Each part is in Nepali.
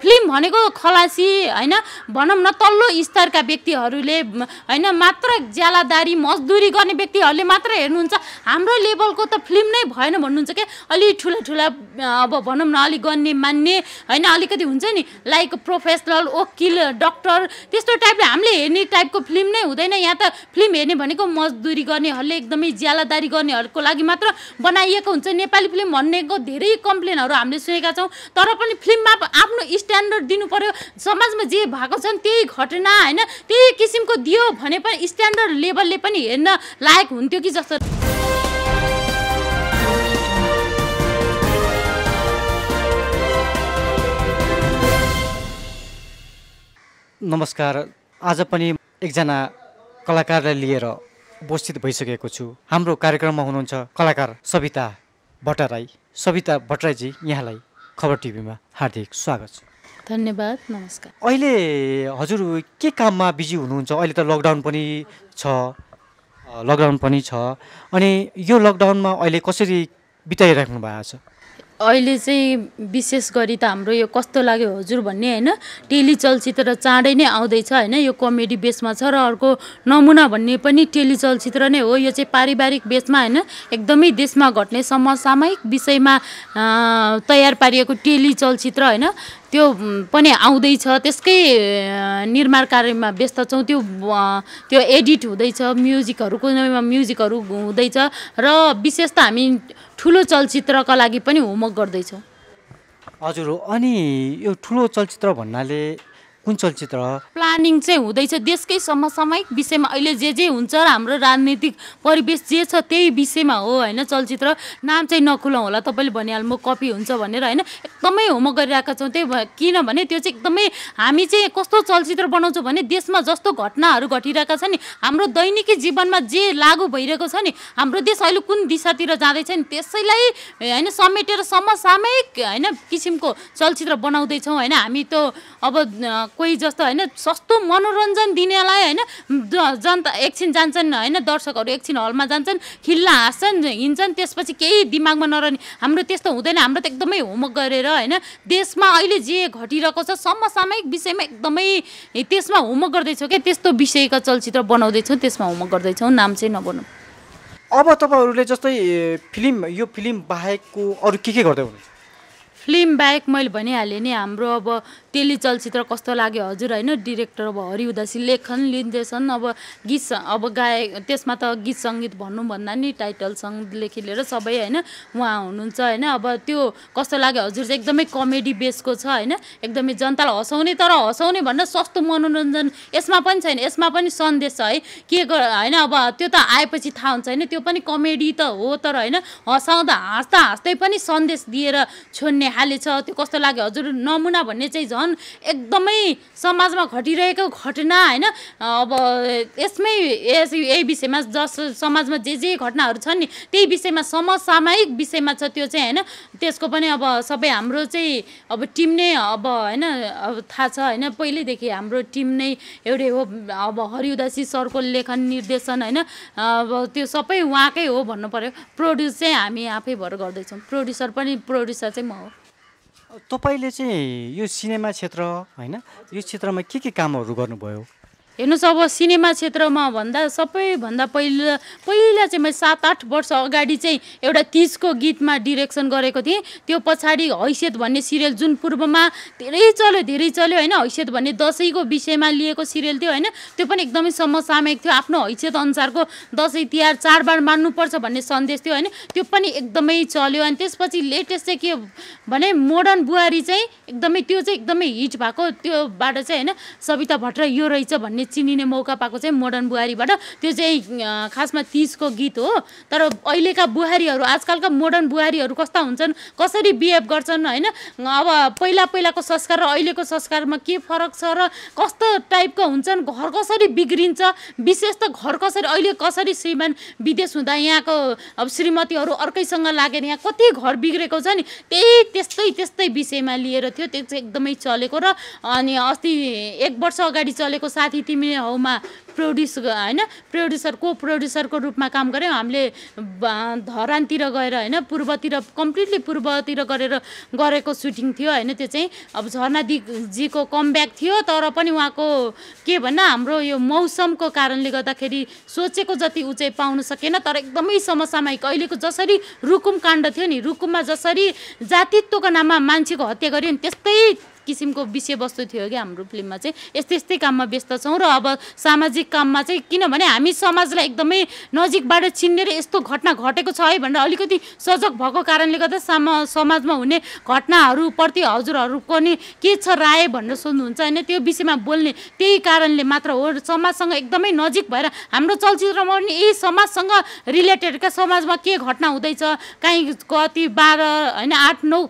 फिल्म भनेको खलासी होइन भनौँ न तल्लो स्तरका व्यक्तिहरूले होइन मात्र ज्यालादारी मजदुरी गर्ने व्यक्तिहरूले मात्र हेर्नुहुन्छ हाम्रो लेभलको त फिल्म नै भएन भन्नुहुन्छ क्या अलि ठुला ठुला अब भनौँ न अलिक गर्ने मान्ने होइन अलिकति हुन्छ नि लाइक प्रोफेसनल वकिल डक्टर त्यस्तो टाइपले हामीले हेर्ने टाइपको फिल्म नै हुँदैन यहाँ त फिल्म हेर्ने भनेको मजदुरी गर्नेहरूले एकदमै ज्यालादारी गर्नेहरूको लागि मात्र बनाइएको हुन्छ नेपाली फिल्म भन्नेको धेरै कम्प्लेनहरू हामीले सुनेका छौँ तर पनि फिल्ममा आफ्नो स्ट्यान्डर्ड दिनु पर्यो समाजमा जे भएको छन् त्यही घटना होइन त्यही किसिमको दियो भने पनि स्ट्यान्डर्ड लेभलले पनि हेर्न लायक हुन्थ्यो कि जस्तो नमस्कार आज पनि एकजना कलाकारलाई लिएर उपस्थित भइसकेको छु हाम्रो कार्यक्रममा हुनुहुन्छ कलाकार सविता भट्टराई सविता भट्टराईजी यहाँलाई खबर टिभीमा हार्दिक स्वागत छ धन्यवाद नमस्कार अहिले हजुर के काममा बिजी हुनुहुन्छ अहिले त लकडाउन पनि छ लकडाउन पनि छ अनि यो लकडाउनमा अहिले कसरी बिताइराख्नु भएको छ अहिले चाहिँ विशेष गरी त हाम्रो यो कस्तो लाग्यो हजुर भन्ने होइन टेली चलचित्र चाँडै नै आउँदैछ होइन यो कमेडी बेसमा छ र अर्को नमुना भन्ने पनि टेली चलचित्र नै हो यो चाहिँ पारिवारिक बेसमा होइन एकदमै देशमा घट्ने समसामयिक विषयमा तयार पारिएको टेली चलचित्र होइन त्यो पनि आउँदैछ त्यसकै निर्माण कार्यमा व्यस्त छौँ त्यो त्यो एडिट हुँदैछ म्युजिकहरू कुनैमा म्युजिकहरू हुँदैछ र विशेष त हामी ठुलो चलचित्रका लागि पनि होमवर्क गर्दैछौँ हजुर हो अनि यो ठुलो चलचित्र भन्नाले कुन चलचित्र प्लानिङ चाहिँ हुँदैछ देशकै समसामयिक विषयमा अहिले जे जे हुन्छ हाम्रो राजनीतिक परिवेश जे छ त्यही विषयमा हो होइन चलचित्र नाम चाहिँ नखुलाउँ होला तपाईँले भनिहाल्नु कपी हुन्छ भनेर होइन एकदमै होमवर्क गरिरहेका छौँ त्यही भए किनभने त्यो चाहिँ एकदमै हामी चाहिँ कस्तो चलचित्र बनाउँछौँ भने देशमा जस्तो घटनाहरू घटिरहेका छन् नि हाम्रो दैनिकी जीवनमा जे लागू भइरहेको छ नि हाम्रो देश अहिले कुन दिशातिर जाँदैछ नि त्यसैलाई होइन समेटेर समसामयिक होइन किसिमको चलचित्र बनाउँदैछौँ होइन हामी त अब कोही जस्तो होइन सस्तो मनोरञ्जन दिनेलाई होइन जनता एकछिन जान्छन् होइन दर्शकहरू एकछिन हलमा जान्छन् खिल्ला हाँस्छन् हिँड्छन् त्यसपछि केही दिमागमा नरहने हाम्रो त्यस्तो हुँदैन हाम्रो त एकदमै होमवर्क गरेर होइन देशमा अहिले जे घटिरहेको छ समसामयिक विषयमा एकदमै त्यसमा होमवर्क गर्दैछौँ क्या त्यस्तो विषयको चलचित्र बनाउँदैछौँ त्यसमा होमवर्क गर्दैछौँ नाम चाहिँ नबनाउँ अब तपाईँहरूले जस्तै फिल्म यो फिल्म बाहेकको अरू के के गर्दै हुनुहुन्छ फिल्म बाहेक मैले भनिहालेँ नि हाम्रो अब तेली चलचित्र कस्तो लाग्यो हजुर होइन डिरेक्टर अब हरि उदासी लेखन लिन्देसन अब गीत अब गायक त्यसमा त गीत सङ्गीत भन्दा नि टाइटल सङ्गदेखि लिएर सबै होइन उहाँ हुनुहुन्छ होइन अब त्यो कस्तो लाग्यो हजुर चाहिँ एकदमै कमेडी बेसको छ होइन एकदमै जनतालाई हँसाउने तर हँसाउने भन्दा सस्तो मनोरञ्जन यसमा पनि छैन यसमा पनि सन्देश छ है के गर होइन अब त्यो त आएपछि थाहा हुन्छ होइन त्यो पनि कमेडी त हो तर होइन हँसाउँदा हाँस्दा हाँस्दै पनि सन्देश दिएर छोड्ने हालेछ त्यो कस्तो लाग्यो हजुर नमुना भन्ने चाहिँ झन् एकदमै समाजमा घटिरहेको घटना होइन अब यसमै यस यही विषयमा जस समाजमा जे जे घटनाहरू छन् नि त्यही विषयमा समसामयिक विषयमा छ त्यो चाहिँ होइन त्यसको पनि अब सबै हाम्रो चाहिँ अब टिम नै अब होइन अब थाहा छ होइन पहिल्यैदेखि हाम्रो टिम नै एउटै हो अब हरिउदासी सरको लेखन निर्देशन होइन अब त्यो सबै उहाँकै हो भन्नु पऱ्यो प्रड्युस चाहिँ हामी आफै भएर गर्दैछौँ प्रड्युसर पनि प्रड्युसर चाहिँ म हो तपाईँले चाहिँ यो सिनेमा क्षेत्र होइन यो क्षेत्रमा के के कामहरू गर्नुभयो हेर्नुहोस् अब सिनेमा क्षेत्रमा भन्दा सबैभन्दा पहिला पहिला चाहिँ मैले सात आठ वर्ष अगाडि चाहिँ एउटा तिजको गीतमा डिरेक्सन गरेको थिएँ त्यो पछाडि हैसियत भन्ने सिरियल जुन पूर्वमा धेरै चल्यो धेरै चल्यो होइन हैसियत भन्ने दसैँको विषयमा लिएको सिरियल थियो होइन त्यो पनि एकदमै समसामयिक थियो आफ्नो हैसियत अनुसारको दसैँ तिहार चाडबाड मान्नुपर्छ भन्ने सन्देश थियो होइन त्यो पनि एकदमै चल्यो अनि त्यसपछि लेटेस्ट चाहिँ के भने मोडर्न बुहारी चाहिँ एकदमै त्यो चाहिँ एकदमै हिट भएको त्योबाट चाहिँ होइन सविता भट्टराई यो रहेछ भन्ने चिनिने मौका पाएको चाहिँ मोडर्न बुहारीबाट त्यो चाहिँ खासमा तिजको गीत हो तर अहिलेका बुहारीहरू आजकलका मोडर्न बुहारीहरू कस्ता हुन्छन् कसरी बिहेभ गर्छन् होइन अब पहिला पहिलाको संस्कार र अहिलेको संस्कारमा के फरक छ र कस्तो टाइपको हुन्छन् घर कसरी बिग्रिन्छ विशेष त घर कसरी अहिले कसरी श्रीमान विदेश हुँदा यहाँको अब श्रीमतीहरू अर्कैसँग लागेर यहाँ कति घर बिग्रेको छ नि त्यही त्यस्तै त्यस्तै विषयमा लिएर थियो त्यो चाहिँ एकदमै चलेको र अनि अस्ति एक वर्ष अगाडि चलेको साथी तिमी हौमा प्रड्युस होइन प्रड्युसर को प्रड्युसरको रूपमा काम गऱ्यौँ हामीले धरानतिर गएर होइन पूर्वतिर कम्प्लिटली पूर्वतिर गरेर गरेको सुटिङ थियो होइन त्यो चाहिँ अब झर्ना दिजीको कमब्याक थियो तर पनि उहाँको के भन्न हाम्रो यो मौसमको कारणले गर्दाखेरि सोचेको जति उचाइ पाउन सकेन तर एकदमै समसामयिक अहिलेको जसरी रुकुम काण्ड थियो नि रुकुममा जसरी जातित्वको नाममा मान्छेको हत्या गरियो नि त्यस्तै किसिमको विषयवस्तु थियो कि हाम्रो फिल्ममा चाहिँ यस्तै यस्तै काममा व्यस्त छौँ र अब सामाजिक काममा चाहिँ किनभने हामी समाजलाई एकदमै नजिकबाट चिन्ने र यस्तो घटना घटेको छ है भनेर अलिकति सजग भएको कारणले गर्दा सामा समाजमा हुने घटनाहरूप्रति हजुरहरूको नि के छ राय भनेर सोध्नुहुन्छ होइन त्यो विषयमा बोल्ने त्यही कारणले मात्र हो समाजसँग एकदमै नजिक भएर हाम्रो चलचित्रमा पनि यही समाजसँग रिलेटेड क्या समाजमा के घटना हुँदैछ काहीँ कति बाह्र होइन आठ नौ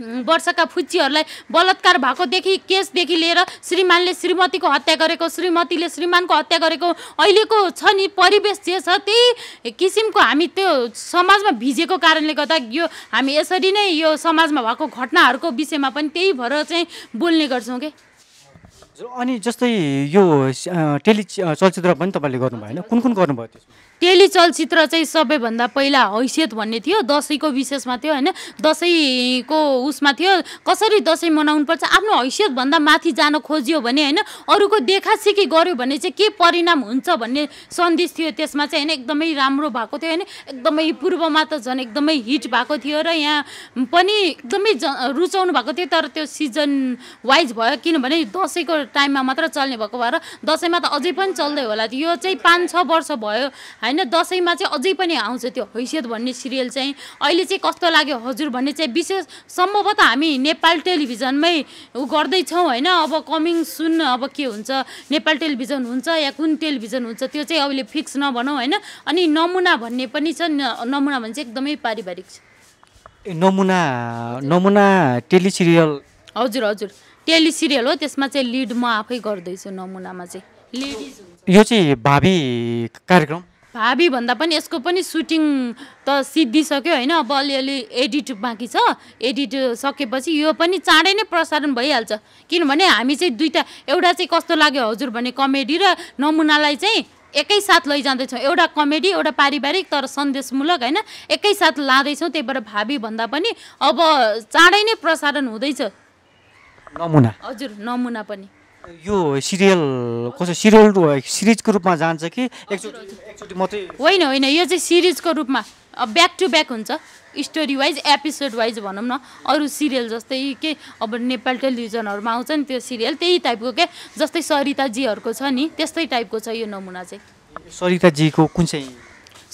वर्षका फुच्चीहरूलाई बलात्कार भएकोदेखि केसदेखि लिएर श्रीमानले श्रीमतीको हत्या गरेको श्रीमतीले श्रीमानको हत्या गरेको अहिलेको छ नि परिवेश जे छ त्यही किसिमको हामी त्यो समाजमा भिजेको कारणले गर्दा यो हामी यसरी नै यो समाजमा भएको घटनाहरूको विषयमा पनि त्यही भएर चाहिँ बोल्ने गर्छौँ क्या अनि जस्तै यो टेली चलचित्र पनि तपाईँले गर्नुभयो होइन कुन कुन गर्नुभयो टेली चलचित्र चाहिँ सबैभन्दा पहिला हैसियत भन्ने थियो दसैँको विशेषमा थियो होइन दसैँको उसमा थियो कसरी दसैँ पर्छ आफ्नो हैसियतभन्दा माथि जान खोज्यो भने होइन अरूको सिकी गऱ्यो भने चाहिँ के परिणाम हुन्छ भन्ने सन्देश थियो त्यसमा चाहिँ होइन एकदमै राम्रो भएको थियो होइन एकदमै पूर्वमा त झन् एकदमै हिट भएको थियो र यहाँ पनि एकदमै रुचाउनु भएको थियो तर त्यो सिजन वाइज भयो किनभने दसैँको टाइममा मात्र चल्ने भएको भएर दसैँमा त अझै पनि चल्दै होला यो चाहिँ पाँच छ वर्ष भयो होइन दसैँमा चाहिँ अझै पनि आउँछ त्यो हैसियत भन्ने सिरियल चाहिँ अहिले चाहिँ कस्तो लाग्यो हजुर भन्ने चाहिँ विशेष सम्भवतः हामी नेपाल टेलिभिजनमै ऊ गर्दैछौँ होइन अब कमिङ सुन अब के हुन्छ नेपाल टेलिभिजन हुन्छ या कुन टेलिभिजन हुन्छ त्यो चाहिँ अहिले फिक्स नभनौँ होइन अनि नमुना भन्ने पनि छ नमुना भने चाहिँ एकदमै पारिवारिक छ ए नमुना नमुना टेलिसिरियल हजुर हजुर टेली हो त्यसमा चाहिँ लिड म आफै गर्दैछु नमुनामा चाहिँ लेडिज यो चाहिँ भावी कार्यक्रम भावी भन्दा पनि यसको पनि सुटिङ त सिद्धिसक्यो होइन अब अलिअलि एडिट बाँकी छ एडिट सकेपछि यो पनि चाँडै नै प्रसारण भइहाल्छ किनभने हामी चाहिँ दुइटा एउटा चाहिँ कस्तो लाग्यो हजुर भने कमेडी र नमुनालाई चाहिँ एकैसाथ लैजाँदैछौँ एउटा कमेडी एउटा पारिवारिक तर सन्देशमूलक होइन एकैसाथ लाँदैछौँ त्यही भएर भावी भन्दा पनि अब चाँडै नै प्रसारण हुँदैछ नमुना हजुर नमुना पनि यो सिरियल कसो सिरियल सिरिजको रूपमा जान्छ कि एकचोटि मात्रै होइन होइन यो चाहिँ सिरिजको रूपमा अब ब्याक टु ब्याक हुन्छ स्टोरी वाइज एपिसोड वाइज भनौँ न अरू सिरियल जस्तै के अब नेपाल टेलिभिजनहरूमा आउँछ नि त्यो सिरियल त्यही टाइपको के जस्तै सरिताजीहरूको छ नि त्यस्तै टाइपको छ यो नमुना चाहिँ सरिताजीको कुन चाहिँ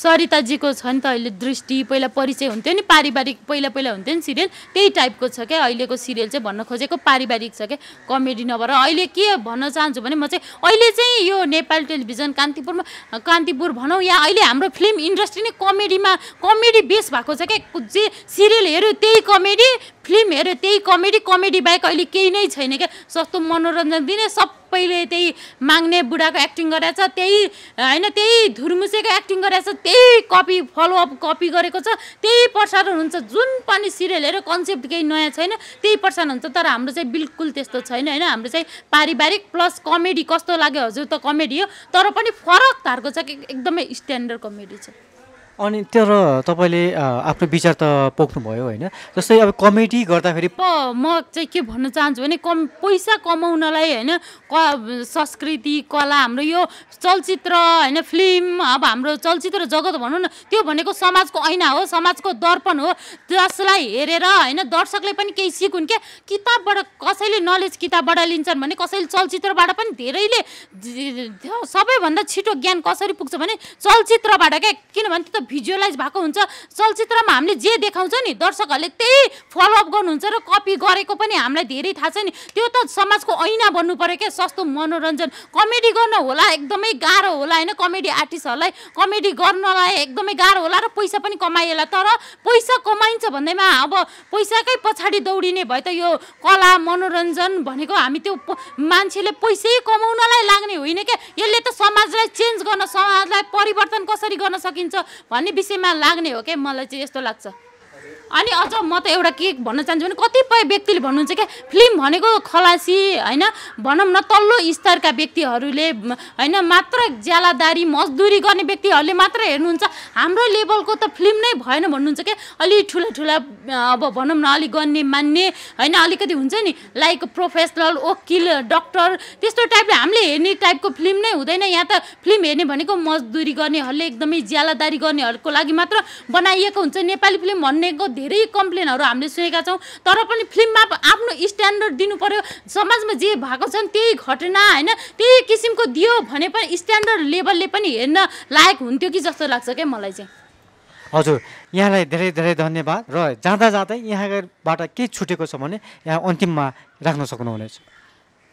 सरिताजीको छ नि त अहिले दृष्टि पहिला परिचय हुन्थ्यो नि पारिवारिक पहिला पहिला हुन्थ्यो नि सिरियल त्यही टाइपको छ क्या अहिलेको सिरियल चाहिँ भन्न खोजेको पारिवारिक छ क्या कमेडी नभएर अहिले के भन्न चाहन्छु भने म चाहिँ अहिले चाहिँ यो नेपाल टेलिभिजन कान्तिपुरमा कान्तिपुर भनौँ या अहिले हाम्रो फिल्म इन्डस्ट्री नै कमेडीमा कमेडी बेस भएको छ क्या जे सिरियल हेऱ्यो त्यही कमेडी फिल्म हेऱ्यो त्यही कमेडी कमेडी बाहेक अहिले केही नै छैन क्या सस्तो मनोरञ्जन दिने सब सबैले त्यही माग्ने बुढाको एक्टिङ गरेछ त्यही होइन त्यही धुर्मुसेको एक्टिङ गरेछ त्यही कपी फलोअप कपी गरेको छ त्यही प्रसारण हुन्छ जुन पनि सिरियल सिरियलहरू कन्सेप्ट केही नयाँ छैन त्यही प्रसारण हुन्छ तर हाम्रो चाहिँ बिल्कुल त्यस्तो छैन होइन हाम्रो चाहिँ पारिवारिक प्लस कमेडी कस्तो लाग्यो हजुर त कमेडी हो तर पनि फरक धारको छ कि एकदमै स्ट्यान्डर्ड कमेडी छ अनि तर तपाईँले आफ्नो विचार त पोख्नुभयो होइन जस्तै अब कमेडी गर्दाखेरि म चाहिँ के भन्न चाहन्छु भने कम पैसा कमाउनलाई होइन क संस्कृति कला हाम्रो यो चलचित्र होइन फिल्म अब हाम्रो चलचित्र जगत भनौँ न त्यो भनेको समाजको ऐना हो समाजको दर्पण हो जसलाई हेरेर होइन दर्शकले पनि केही सिकुन् क्या किताबबाट कसैले नलेज किताबबाट लिन्छन् भने कसैले चलचित्रबाट पनि धेरैले सबैभन्दा छिटो ज्ञान कसरी पुग्छ भने चलचित्रबाट क्या किनभने त्यो त भिजुअलाइज भएको हुन्छ चलचित्रमा हामीले जे देखाउँछ नि दर्शकहरूले त्यही फलोअप गर्नुहुन्छ र कपी गरेको पनि हामीलाई धेरै थाहा छ नि त्यो त समाजको ऐना बन्नु पऱ्यो क्या सस्तो मनोरञ्जन कमेडी गर्न होला एकदमै गाह्रो होला होइन कमेडी आर्टिस्टहरूलाई कमेडी गर्नलाई एकदमै गाह्रो होला र पैसा पनि कमाइएला तर पैसा कमाइन्छ भन्दैमा अब पैसाकै पछाडि दौडिने भए त यो कला मनोरञ्जन भनेको हामी त्यो मान्छेले पैसै कमाउनलाई समाजलाई चेन्ज गर्न समाजलाई परिवर्तन कसरी गर्न सकिन्छ भन्ने विषयमा लाग्ने हो क्या मलाई चाहिँ यस्तो लाग्छ अनि अझ म त एउटा के भन्न चाहन्छु भने कतिपय व्यक्तिले भन्नुहुन्छ क्या फिल्म भनेको खलासी होइन भनौँ न तल्लो स्तरका व्यक्तिहरूले होइन मात्र ज्यालादारी मजदुरी गर्ने व्यक्तिहरूले मात्र हेर्नुहुन्छ हाम्रो लेभलको त फिल्म नै भएन भन्नुहुन्छ क्या अलि ठुला ठुला अब भनौँ न अलिक गर्ने मान्ने होइन अलिकति हुन्छ नि लाइक प्रोफेसनल वकिल डक्टर त्यस्तो टाइपले हामीले हेर्ने टाइपको फिल्म नै हुँदैन यहाँ त फिल्म हेर्ने भनेको मजदुरी गर्नेहरूले एकदमै ज्यालादारी गर्नेहरूको लागि मात्र बनाइएको हुन्छ नेपाली फिल्म भन्नेको धेरै कम्प्लेनहरू हामीले सुनेका छौँ तर पनि फिल्ममा आफ्नो स्ट्यान्डर्ड दिनु पर्यो समाजमा जे भएको छन् त्यही घटना होइन त्यही किसिमको दियो भने पनि स्ट्यान्डर्ड लेभलले पनि हेर्न लायक हुन्थ्यो कि जस्तो लाग्छ क्या मलाई चाहिँ हजुर यहाँलाई धेरै धेरै धन्यवाद र जाँदा जाँदै यहाँबाट के छुटेको छ भने यहाँ अन्तिममा राख्न सक्नुहुनेछ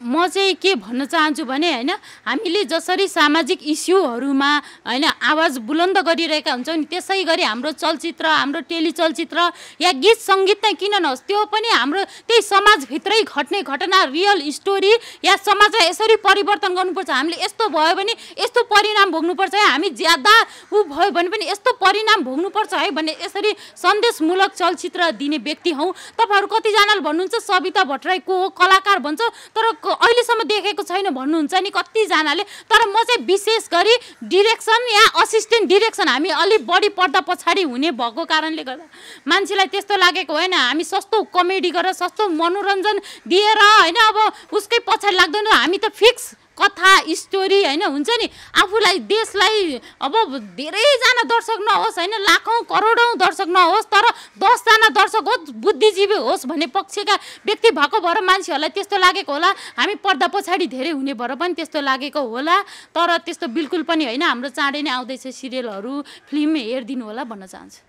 म चाहिँ के भन्न चाहन्छु भने होइन हामीले जसरी सामाजिक इस्युहरूमा होइन आवाज बुलन्द गरिरहेका हुन्छौँ नि त्यसै गरी हाम्रो चलचित्र हाम्रो टेली चलचित्र या गीत सङ्गीत नै किन नहोस् त्यो पनि हाम्रो त्यही समाजभित्रै घट्ने घटना रियल स्टोरी या समाजलाई यसरी परिवर्तन गर्नुपर्छ हामीले यस्तो भयो भने यस्तो परिणाम भोग्नुपर्छ है हामी ज्यादा ऊ भयो भने पनि यस्तो परिणाम भोग्नुपर्छ है भन्ने यसरी सन्देशमूलक चलचित्र दिने व्यक्ति हौँ तपाईँहरू कतिजनाले भन्नुहुन्छ सविता भट्टराई को हो कलाकार भन्छ तर अहिलेसम्म देखेको छैन भन्नुहुन्छ नि कतिजनाले तर म चाहिँ विशेष गरी डिरेक्सन या असिस्टेन्ट डिरेक्सन हामी अलिक बढी पर्दा पछाडि हुने भएको कारणले गर्दा मान्छेलाई त्यस्तो लागेको होइन हामी सस्तो कमेडी गरेर सस्तो मनोरञ्जन दिएर होइन अब उसकै पछाडि लाग्दैन हामी त फिक्स कथा स्टोरी होइन हुन्छ नि आफूलाई देशलाई अब धेरैजना दर्शक नहोस् होइन लाखौँ करोडौँ दर्शक नहोस् तर दसजना दर्शक होस् बुद्धिजीवी होस् भन्ने पक्षका व्यक्ति भएको भएर मान्छेहरूलाई त्यस्तो लागेको होला हामी पर्दा पछाडि धेरै हुने भएर पनि त्यस्तो लागेको होला तर त्यस्तो बिल्कुल पनि होइन हाम्रो चाँडै नै आउँदैछ सिरियलहरू फिल्म हेरिदिनु होला भन्न चाहन्छु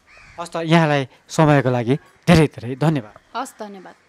हस् त यहाँलाई समयको लागि धेरै धेरै धन्यवाद हस् धन्यवाद